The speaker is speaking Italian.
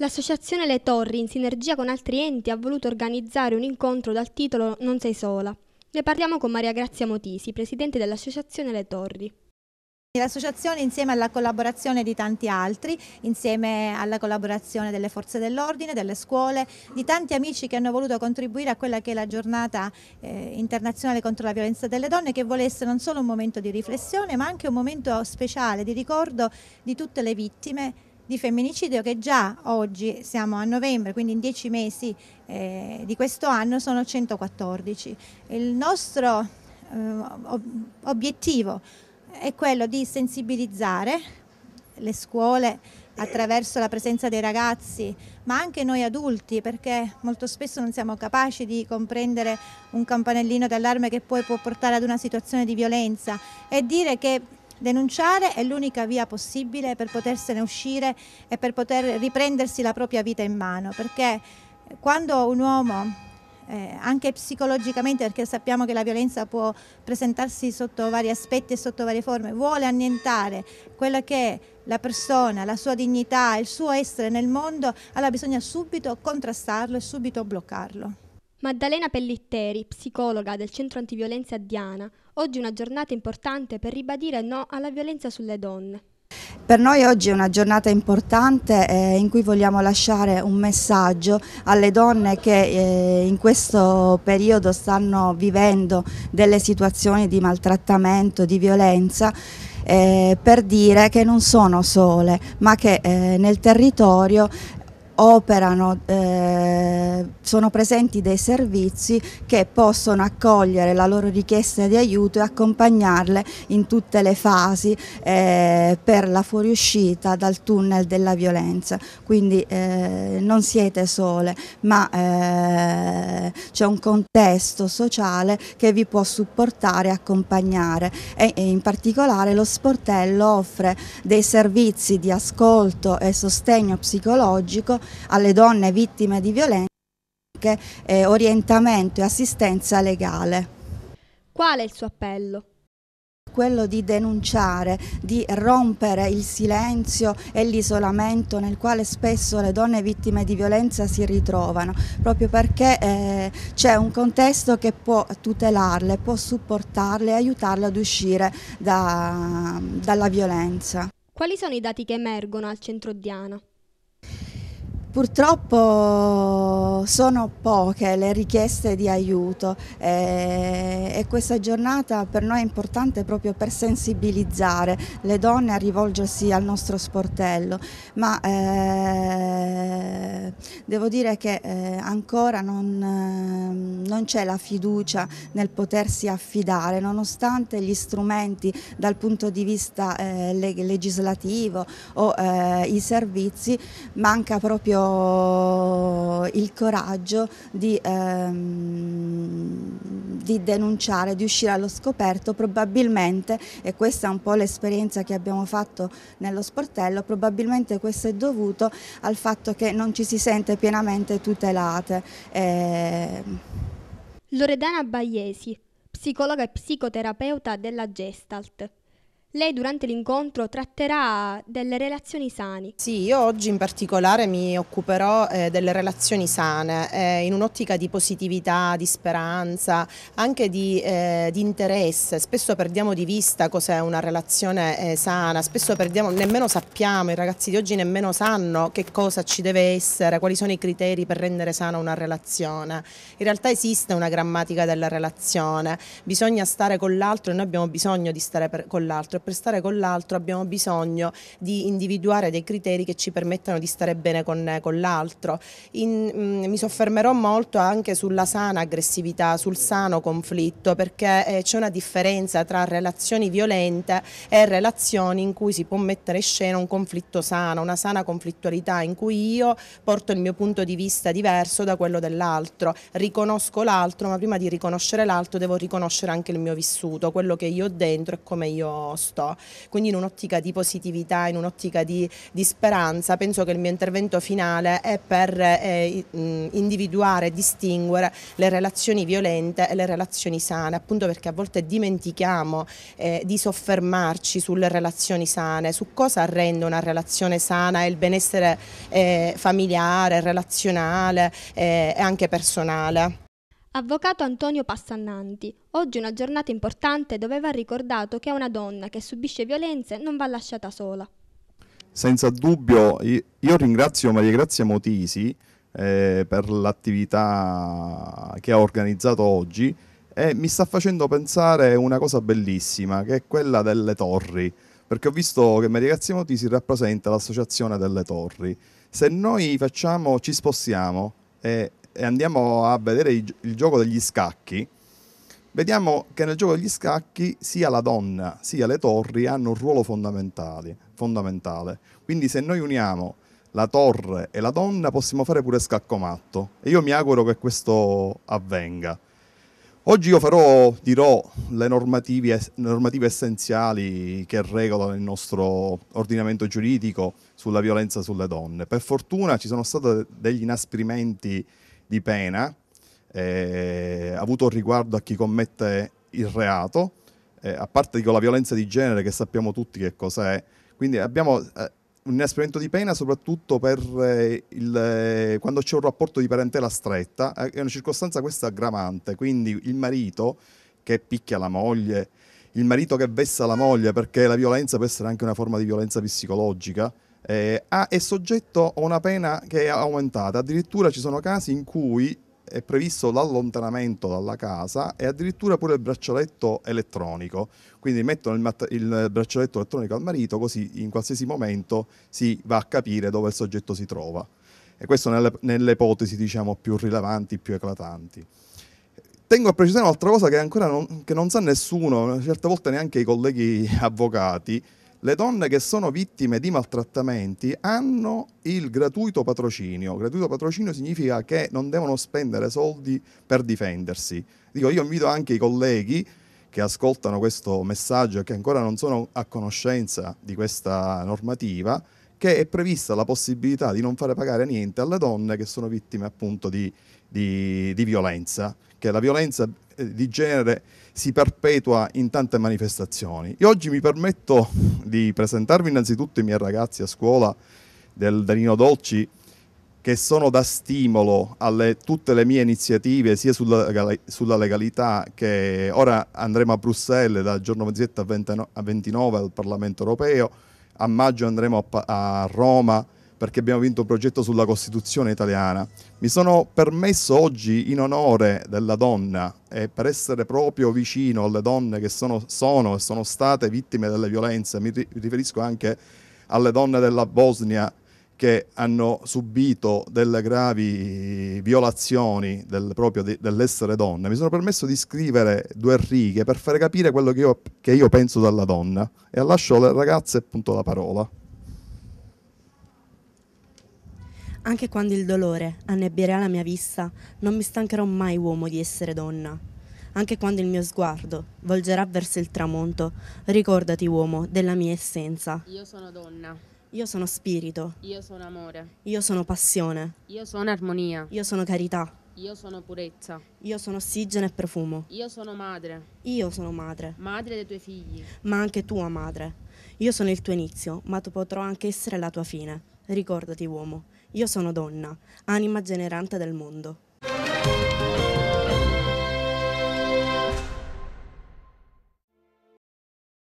L'associazione Le Torri, in sinergia con altri enti, ha voluto organizzare un incontro dal titolo Non sei sola. Ne parliamo con Maria Grazia Motisi, presidente dell'associazione Le Torri. L'associazione insieme alla collaborazione di tanti altri, insieme alla collaborazione delle forze dell'ordine, delle scuole, di tanti amici che hanno voluto contribuire a quella che è la giornata eh, internazionale contro la violenza delle donne che vuole essere non solo un momento di riflessione ma anche un momento speciale di ricordo di tutte le vittime di femminicidio che già oggi siamo a novembre, quindi in dieci mesi eh, di questo anno sono 114. Il nostro eh, obiettivo è quello di sensibilizzare le scuole attraverso la presenza dei ragazzi, ma anche noi adulti, perché molto spesso non siamo capaci di comprendere un campanellino d'allarme che poi può portare ad una situazione di violenza e dire che Denunciare è l'unica via possibile per potersene uscire e per poter riprendersi la propria vita in mano, perché eh, quando un uomo eh, anche psicologicamente perché sappiamo che la violenza può presentarsi sotto vari aspetti e sotto varie forme, vuole annientare quella che è la persona, la sua dignità, il suo essere nel mondo, allora bisogna subito contrastarlo e subito bloccarlo. Maddalena Pellitteri, psicologa del centro antiviolenza Diana, Oggi è una giornata importante per ribadire no alla violenza sulle donne. Per noi oggi è una giornata importante eh, in cui vogliamo lasciare un messaggio alle donne che eh, in questo periodo stanno vivendo delle situazioni di maltrattamento, di violenza, eh, per dire che non sono sole, ma che nel territorio operano, eh, sono presenti dei servizi che possono accogliere la loro richiesta di aiuto e accompagnarle in tutte le fasi eh, per la fuoriuscita dal tunnel della violenza. Quindi eh, non siete sole, ma eh, c'è un contesto sociale che vi può supportare accompagnare e, e in particolare lo sportello offre dei servizi di ascolto e sostegno psicologico alle donne vittime di violenza eh, orientamento e assistenza legale. Qual è il suo appello? quello di denunciare, di rompere il silenzio e l'isolamento nel quale spesso le donne vittime di violenza si ritrovano, proprio perché eh, c'è un contesto che può tutelarle, può supportarle e aiutarle ad uscire da, dalla violenza. Quali sono i dati che emergono al centro Diana? Purtroppo sono poche le richieste di aiuto eh, e questa giornata per noi è importante proprio per sensibilizzare le donne a rivolgersi al nostro sportello, ma eh, devo dire che eh, ancora non, ehm, non c'è la fiducia nel potersi affidare, nonostante gli strumenti dal punto di vista eh, legislativo o eh, i servizi, manca proprio il coraggio coraggio di, ehm, di, denunciare, di uscire allo scoperto, probabilmente, e questa è un po' l'esperienza che abbiamo fatto nello sportello, probabilmente questo è dovuto al fatto che non ci si sente pienamente tutelate. Eh... Loredana Bagliesi, psicologa e psicoterapeuta della Gestalt. Lei durante l'incontro tratterà delle relazioni sane. Sì, io oggi in particolare mi occuperò eh, delle relazioni sane, eh, in un'ottica di positività, di speranza, anche di, eh, di, interesse. Spesso perdiamo di vista cos'è una relazione eh, sana, spesso perdiamo, nemmeno sappiamo, i ragazzi di oggi nemmeno sanno che cosa ci deve essere, quali sono i criteri per rendere sana una relazione. In realtà esiste una grammatica della relazione, bisogna stare con l'altro e noi abbiamo bisogno di stare per, con l'altro per prestare con l'altro abbiamo bisogno di individuare dei criteri che ci permettano di stare bene con, con l'altro. Mm, mi soffermerò molto anche sulla sana aggressività, sul sano conflitto, perché eh, c'è una differenza tra relazioni violente e relazioni in cui si può mettere in scena un conflitto sano, una sana conflittualità in cui io porto il mio punto di vista diverso da quello dell'altro, riconosco l'altro, ma prima di riconoscere l'altro devo riconoscere anche il mio vissuto, quello che io ho dentro e come io sto sto. Quindi in un'ottica di positività, in un'ottica di, di, speranza, penso che il mio intervento finale è per eh, individuare, distinguere le relazioni violente e le relazioni sane, appunto perché a volte dimentichiamo eh, di soffermarci sulle relazioni sane, su cosa rende una relazione sana e il benessere eh, familiare, relazionale eh, e anche personale. Avvocato Antonio Passannanti, oggi una giornata importante dove va ricordato che una donna che subisce violenze non va lasciata sola. Senza dubbio, io ringrazio Maria Grazia Motisi eh, per l'attività che ha organizzato oggi e mi sta facendo pensare una cosa bellissima che è quella delle torri perché ho visto che Maria Grazia Motisi rappresenta l'associazione delle torri se noi facciamo, ci spostiamo e e andiamo a vedere il gioco degli scacchi, vediamo che nel gioco degli scacchi sia la donna sia le torri hanno un ruolo fondamentale. Quindi se noi uniamo la torre e la donna possiamo fare pure scacco matto. e io mi auguro che questo avvenga. Oggi io farò, dirò le normative, normative essenziali che regolano il nostro ordinamento giuridico sulla violenza sulle donne. Per fortuna ci sono stati degli inasprimenti di pena eh, avuto riguardo a chi commette il reato, eh, a parte dico, la violenza di genere che sappiamo tutti che cos'è. Quindi abbiamo eh, un inasprimento di pena soprattutto per, eh, il, eh, quando c'è un rapporto di parentela stretta, eh, è una circostanza questa aggravante, quindi il marito che picchia la moglie, il marito che vessa la moglie perché la violenza può essere anche una forma di violenza psicologica, eh, ah, è soggetto a una pena che è aumentata. Addirittura ci sono casi in cui è previsto l'allontanamento dalla casa e addirittura pure il braccialetto elettronico. Quindi mettono il, il, braccialetto elettronico al marito così in qualsiasi momento si va a capire dove il soggetto si trova. E questo nelle, nelle ipotesi diciamo, più rilevanti, più eclatanti. Tengo a precisare un'altra cosa che ancora non, che non sa nessuno, certe volte neanche i colleghi avvocati, le donne che sono vittime di maltrattamenti hanno il gratuito patrocinio. Gratuito patrocinio significa che non devono spendere soldi per difendersi. Dico, io invito anche i colleghi che ascoltano questo messaggio e che ancora non sono a conoscenza di questa normativa, che è prevista la possibilità di non fare pagare niente alle donne che sono vittime appunto di, di, di violenza, che la violenza eh, di genere si perpetua in tante manifestazioni. Io oggi mi permetto di presentarvi innanzitutto i miei ragazzi a scuola del Danino Dolci che sono da stimolo alle tutte le mie iniziative sia sulla, sulla legalità che ora andremo a Bruxelles dal giorno 27 a 29 al Parlamento Europeo, a maggio andremo a, a Roma, perché abbiamo vinto un progetto sulla Costituzione italiana. Mi sono permesso oggi, in onore della donna e per essere proprio vicino alle donne che sono, sono e sono state vittime delle violenze, mi riferisco anche alle donne della Bosnia che hanno subito delle gravi violazioni del proprio dell'essere donna, mi sono permesso di scrivere due righe per fare capire quello che io, che io penso dalla donna e lascio alle ragazze appunto la parola. Anche quando il dolore annebbierà la mia vista, non mi stancherò mai uomo di essere donna. Anche quando il mio sguardo volgerà verso il tramonto, ricordati uomo della mia essenza. Io sono donna. Io sono spirito. Io sono amore. Io sono passione. Io sono armonia. Io sono carità. Io sono purezza. Io sono ossigeno e profumo. Io sono madre. Io sono madre. Madre dei tuoi figli. Ma anche tua madre. Io sono il tuo inizio, ma tu potrò anche essere la tua fine. Ricordati, uomo. Io sono donna, anima generante del mondo.